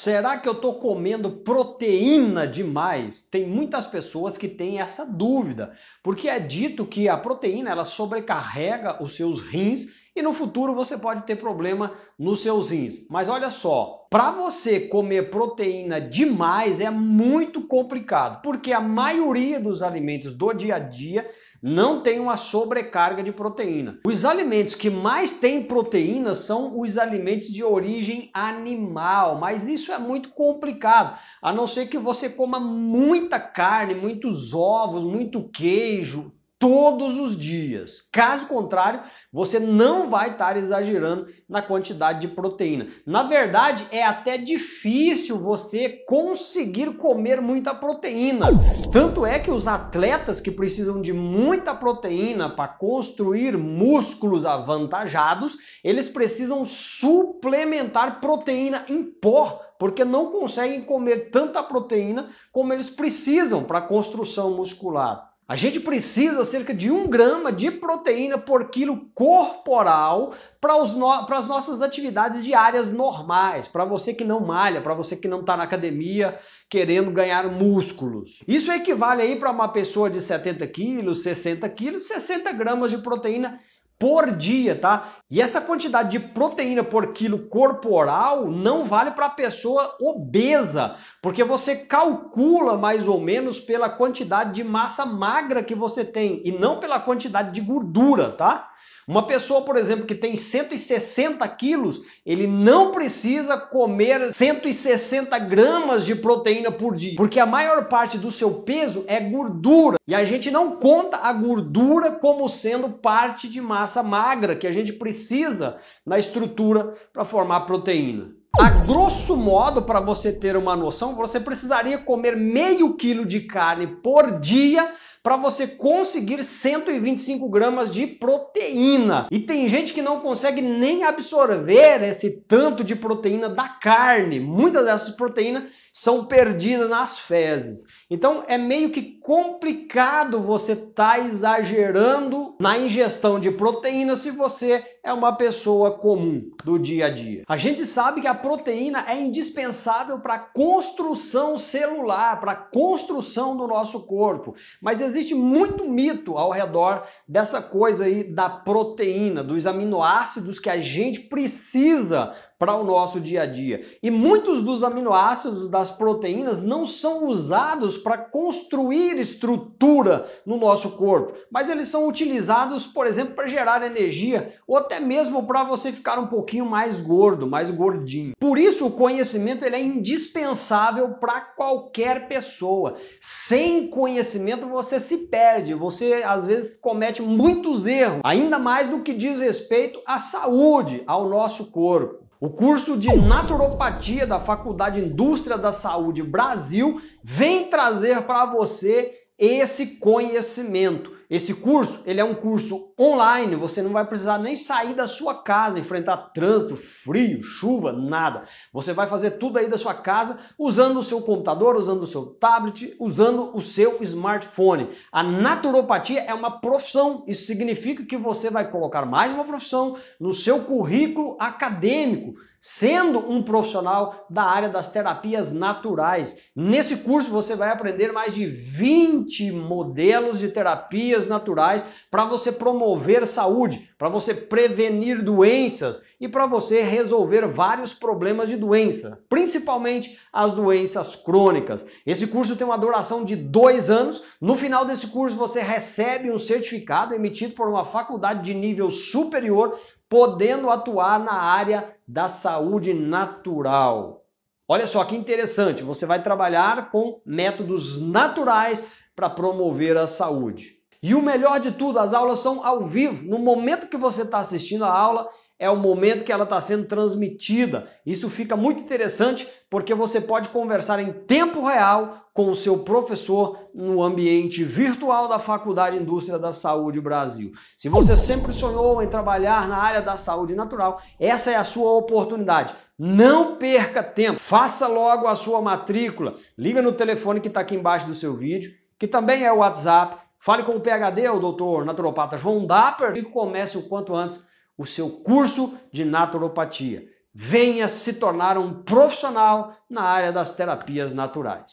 Será que eu estou comendo proteína demais? Tem muitas pessoas que têm essa dúvida, porque é dito que a proteína ela sobrecarrega os seus rins e no futuro você pode ter problema nos seus rins. Mas olha só, para você comer proteína demais é muito complicado, porque a maioria dos alimentos do dia a dia não tem uma sobrecarga de proteína. Os alimentos que mais têm proteína são os alimentos de origem animal, mas isso é muito complicado, a não ser que você coma muita carne, muitos ovos, muito queijo, todos os dias. Caso contrário, você não vai estar exagerando na quantidade de proteína. Na verdade, é até difícil você conseguir comer muita proteína. Tanto é que os atletas que precisam de muita proteína para construir músculos avantajados, eles precisam suplementar proteína em pó porque não conseguem comer tanta proteína como eles precisam para a construção muscular. A gente precisa cerca de um grama de proteína por quilo corporal para no... as nossas atividades diárias normais, para você que não malha, para você que não está na academia querendo ganhar músculos. Isso equivale aí para uma pessoa de 70 quilos, 60 quilos, 60 gramas de proteína por dia, tá? E essa quantidade de proteína por quilo corporal não vale para pessoa obesa, porque você calcula mais ou menos pela quantidade de massa magra que você tem e não pela quantidade de gordura, tá? Uma pessoa, por exemplo, que tem 160 quilos, ele não precisa comer 160 gramas de proteína por dia, porque a maior parte do seu peso é gordura. E a gente não conta a gordura como sendo parte de massa magra que a gente precisa na estrutura para formar proteína. A grosso modo, para você ter uma noção, você precisaria comer meio quilo de carne por dia para você conseguir 125 gramas de proteína. E tem gente que não consegue nem absorver esse tanto de proteína da carne. Muitas dessas proteínas são perdidas nas fezes. Então é meio que complicado você estar tá exagerando na ingestão de proteína se você é uma pessoa comum do dia a dia. A gente sabe que a proteína é indispensável para a construção celular, para a construção do nosso corpo, mas existe muito mito ao redor dessa coisa aí da proteína, dos aminoácidos que a gente precisa para o nosso dia a dia. E muitos dos aminoácidos das proteínas não são usados para construir estrutura no nosso corpo, mas eles são utilizados, por exemplo, para gerar energia ou até mesmo para você ficar um pouquinho mais gordo, mais gordinho. Por isso o conhecimento ele é indispensável para qualquer pessoa. Sem conhecimento você se perde, você às vezes comete muitos erros, ainda mais no que diz respeito à saúde, ao nosso corpo. O curso de naturopatia da Faculdade Indústria da Saúde Brasil vem trazer para você esse conhecimento. Esse curso, ele é um curso online, você não vai precisar nem sair da sua casa, enfrentar trânsito, frio, chuva, nada. Você vai fazer tudo aí da sua casa, usando o seu computador, usando o seu tablet, usando o seu smartphone. A naturopatia é uma profissão, isso significa que você vai colocar mais uma profissão no seu currículo acadêmico sendo um profissional da área das terapias naturais. Nesse curso você vai aprender mais de 20 modelos de terapias naturais para você promover saúde, para você prevenir doenças e para você resolver vários problemas de doença, principalmente as doenças crônicas. Esse curso tem uma duração de dois anos. No final desse curso você recebe um certificado emitido por uma faculdade de nível superior podendo atuar na área da saúde natural. Olha só que interessante, você vai trabalhar com métodos naturais para promover a saúde. E o melhor de tudo, as aulas são ao vivo. No momento que você está assistindo a aula, é o momento que ela está sendo transmitida. Isso fica muito interessante porque você pode conversar em tempo real com o seu professor no ambiente virtual da Faculdade Indústria da Saúde Brasil. Se você sempre sonhou em trabalhar na área da saúde natural, essa é a sua oportunidade. Não perca tempo, faça logo a sua matrícula. Liga no telefone que está aqui embaixo do seu vídeo, que também é o WhatsApp. Fale com o PHD, o doutor naturopata João Dapper, e comece o quanto antes o seu curso de naturopatia. Venha se tornar um profissional na área das terapias naturais.